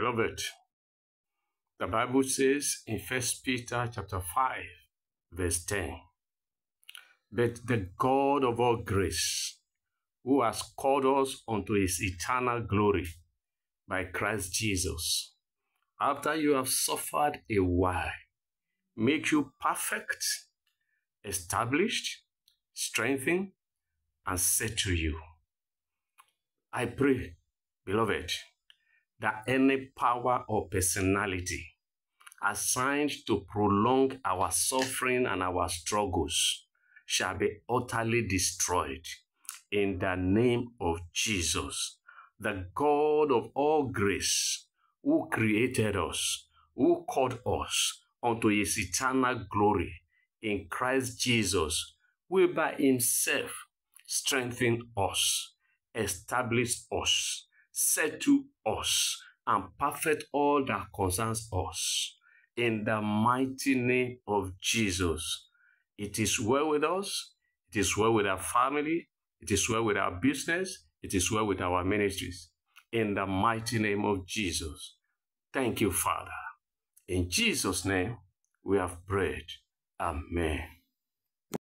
Beloved, the Bible says in 1 Peter chapter 5, verse 10, But the God of all grace, who has called us unto his eternal glory by Christ Jesus, after you have suffered a while, make you perfect, established, strengthened, and set to you. I pray, beloved, that any power or personality assigned to prolong our suffering and our struggles shall be utterly destroyed in the name of Jesus, the God of all grace, who created us, who called us unto his eternal glory in Christ Jesus, will by himself strengthen us, establish us, said to us and perfect all that concerns us. In the mighty name of Jesus. It is well with us. It is well with our family. It is well with our business. It is well with our ministries. In the mighty name of Jesus. Thank you, Father. In Jesus' name, we have prayed. Amen.